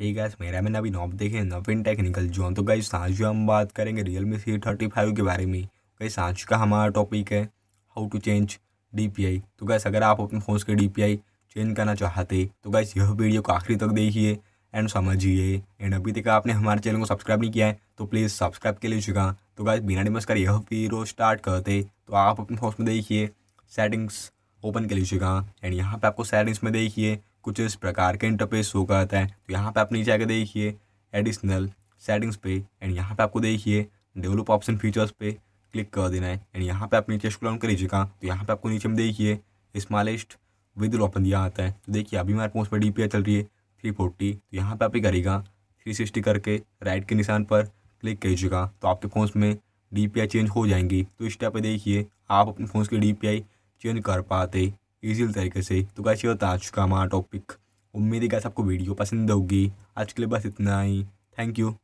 हे gas मेरा मैं नवीन आप देखें नवीन टेक्निकल जोन तो गई आज हम बात करेंगे Realme C thirty five के बारे में गई आज का हमारा टॉपिक है how to change D P I तो गैस अगर आप अपने फ़ोन के डी पी आई चेंज करना चाहते तो गैस यह वीडियो को आखिरी तक देखिए एंड समझिए एंड अभी तक आपने हमारे चैनल को सब्सक्राइब नहीं किया है तो प्लीज़ सब्सक्राइब के लिए चुका तो गैस बिना डिमस कर यह वीडियो स्टार्ट करते तो आप अपने फोन में देखिए सेटिंग्स ओपन कर लीजिएगा एंड यहाँ पे आपको सेटिंग्स में देखिए कुछ इस प्रकार का इंटरफेस शो करता है तो यहाँ पे आप नीचे आकर देखिए एडिशनल सेटिंग्स पे एंड यहाँ पे आपको देखिए डेवलप ऑप्शन फीचर्स पे क्लिक कर देना है एंड यहाँ पे आप नीचे स्क्रॉल डाउन करिएगा तो यहाँ पे आपको नीचे में देखिए स्मॉलेस्ट विद ऑप्शन दिया आता है तो देखिए अभी हमारे फोन पर डी चल रही है थ्री फोर्टी तो यहाँ पर आप करेगा थ्री सिक्सटी करके राइट के निशान पर क्लिक कीजिएगा तो आपके फ़ोन में डी चेंज हो जाएंगी तो इस टाइप पर देखिए आप अपने फ़ोन की डी चेंज कर पाते ईजी तरीके से तो कैसे होता आज का हमारा टॉपिक उम्मीद है गाइस आपको वीडियो पसंद होगी आज के लिए बस इतना ही थैंक यू